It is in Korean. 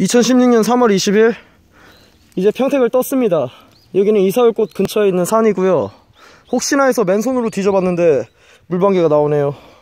2016년 3월 20일 이제 평택을 떴습니다 여기는 이사울꽃 근처에 있는 산이고요 혹시나 해서 맨손으로 뒤져봤는데 물방개가 나오네요